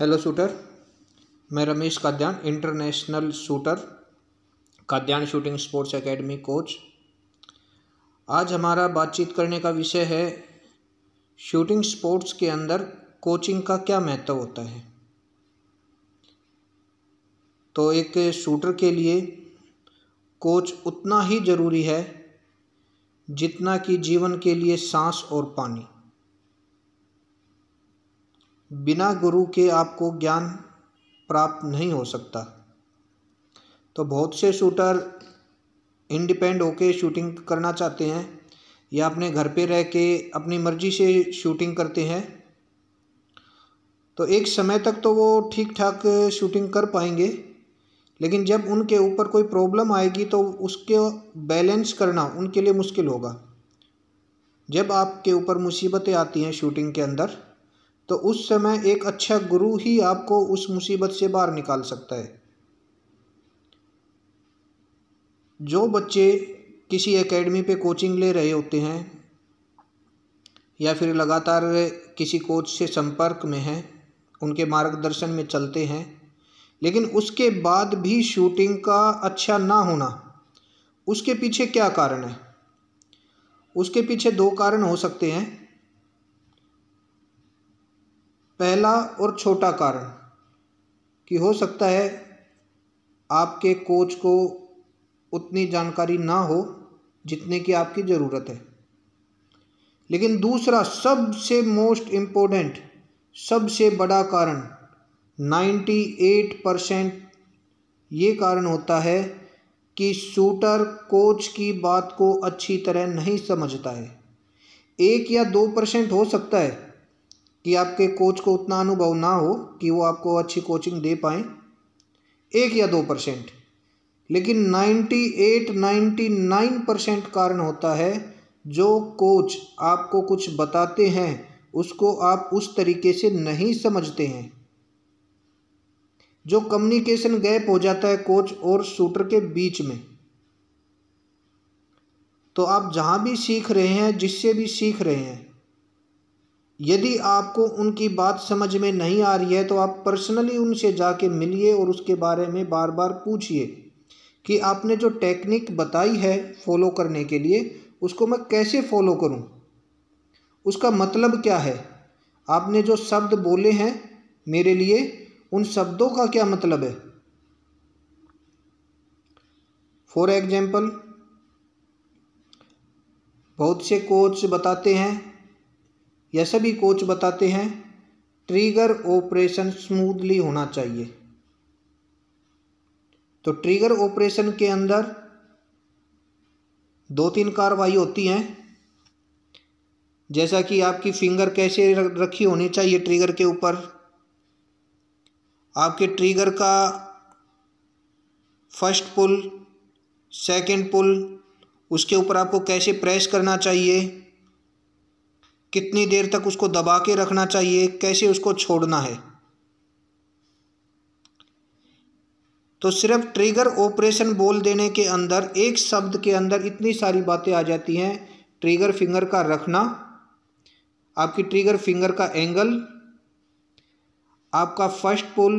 Hello shooter मैं Ramesh Kadyan international shooter Kadyan shooting sports academy coach आज हमारा बातचीत करने का विषय है शूटिंग स्पोर्ट्स के अंदर कोचिंग का क्या महत्व होता है तो एक शूटर के लिए कोच उतना ही ज़रूरी है जितना कि जीवन के लिए सांस और पानी बिना गुरु के आपको ज्ञान प्राप्त नहीं हो सकता तो बहुत से शूटर इंडिपेंड होके शूटिंग करना चाहते हैं या अपने घर पे रह के अपनी मर्जी से शूटिंग करते हैं तो एक समय तक तो वो ठीक ठाक शूटिंग कर पाएंगे लेकिन जब उनके ऊपर कोई प्रॉब्लम आएगी तो उसके बैलेंस करना उनके लिए मुश्किल होगा जब आपके ऊपर मुसीबतें आती हैं शूटिंग के अंदर तो उस समय एक अच्छा गुरु ही आपको उस मुसीबत से बाहर निकाल सकता है जो बच्चे किसी एकेडमी पे कोचिंग ले रहे होते हैं या फिर लगातार किसी कोच से संपर्क में हैं उनके मार्गदर्शन में चलते हैं लेकिन उसके बाद भी शूटिंग का अच्छा ना होना उसके पीछे क्या कारण है उसके पीछे दो कारण हो सकते हैं पहला और छोटा कारण कि हो सकता है आपके कोच को उतनी जानकारी ना हो जितने की आपकी ज़रूरत है लेकिन दूसरा सबसे मोस्ट इम्पोर्टेंट सबसे बड़ा कारण 98 परसेंट ये कारण होता है कि शूटर कोच की बात को अच्छी तरह नहीं समझता है एक या दो परसेंट हो सकता है कि आपके कोच को उतना अनुभव ना हो कि वो आपको अच्छी कोचिंग दे पाए एक या दो परसेंट लेकिन ninety eight ninety nine percent कारण होता है जो कोच आपको कुछ बताते हैं उसको आप उस तरीके से नहीं समझते हैं जो कम्युनिकेशन गैप हो जाता है कोच और शूटर के बीच में तो आप जहाँ भी सीख रहे हैं जिससे भी सीख रहे हैं यदि आपको उनकी बात समझ में नहीं आ रही है तो आप पर्सनली उनसे जाके मिलिए और उसके बारे में बार बार पूछिए कि आपने जो टेक्निक बताई है फॉलो करने के लिए उसको मैं कैसे फॉलो करूं? उसका मतलब क्या है आपने जो शब्द बोले हैं मेरे लिए उन शब्दों का क्या मतलब है फॉर एग्जाम्पल बहुत से कोच बताते हैं यह सभी कोच बताते हैं ट्रिगर ऑपरेशन स्मूथली होना चाहिए तो ट्रिगर ऑपरेशन के अंदर दो तीन कार्रवाई होती हैं जैसा कि आपकी फिंगर कैसे रखी होनी चाहिए ट्रिगर के ऊपर आपके ट्रिगर का फर्स्ट पुल सेकंड पुल उसके ऊपर आपको कैसे प्रेस करना चाहिए कितनी देर तक उसको दबा के रखना चाहिए कैसे उसको छोड़ना है तो सिर्फ ट्रिगर ऑपरेशन बोल देने के अंदर एक शब्द के अंदर इतनी सारी बातें आ जाती हैं ट्रिगर फिंगर का रखना आपकी ट्रिगर फिंगर का एंगल आपका first pull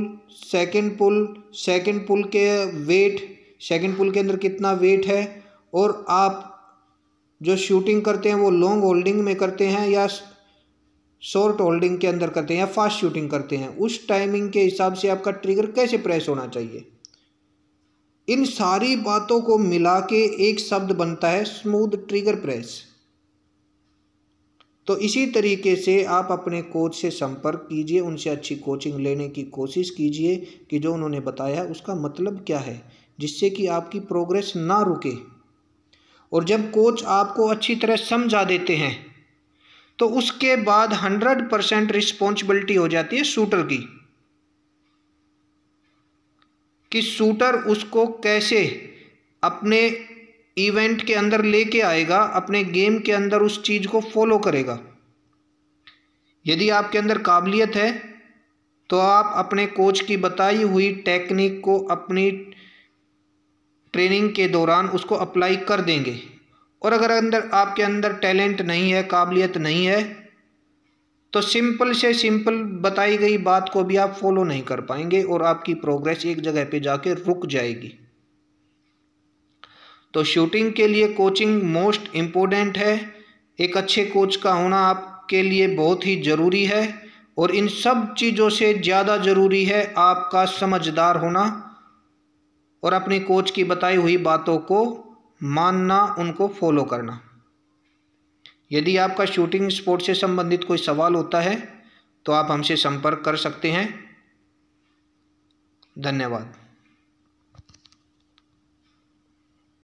second pull second pull के वेट सेकंड पुल के अंदर कितना वेट है और आप जो शूटिंग करते हैं वो लॉन्ग होल्डिंग में करते हैं या शॉर्ट होल्डिंग के अंदर करते हैं या फास्ट शूटिंग करते हैं उस टाइमिंग के हिसाब से आपका ट्रिगर कैसे प्रेस होना चाहिए इन सारी बातों को मिला के एक शब्द बनता है स्मूथ ट्रिगर प्रेस तो इसी तरीके से आप अपने कोच से संपर्क कीजिए उनसे अच्छी कोचिंग लेने की कोशिश कीजिए कि जो उन्होंने बताया उसका मतलब क्या है जिससे कि आपकी प्रोग्रेस ना रुके और जब कोच आपको अच्छी तरह समझा देते हैं तो उसके बाद हंड्रेड परसेंट रिस्पॉन्सिबिलिटी हो जाती है शूटर की कि शूटर उसको कैसे अपने इवेंट के अंदर लेके आएगा अपने गेम के अंदर उस चीज़ को फॉलो करेगा यदि आपके अंदर काबिलियत है तो आप अपने कोच की बताई हुई टेक्निक को अपनी ट्रेनिंग के दौरान उसको अप्लाई कर देंगे और अगर अंदर आपके अंदर टैलेंट नहीं है काबिलियत नहीं है तो सिंपल से सिंपल बताई गई बात को भी आप फॉलो नहीं कर पाएंगे और आपकी प्रोग्रेस एक जगह पे जाके रुक जाएगी तो शूटिंग के लिए कोचिंग मोस्ट इम्पोर्टेंट है एक अच्छे कोच का होना आपके लिए बहुत ही ज़रूरी है और इन सब चीज़ों से ज़्यादा ज़रूरी है आपका समझदार होना और अपने कोच की बताई हुई बातों को मानना उनको फॉलो करना यदि आपका शूटिंग स्पोर्ट से संबंधित कोई सवाल होता है तो आप हमसे संपर्क कर सकते हैं धन्यवाद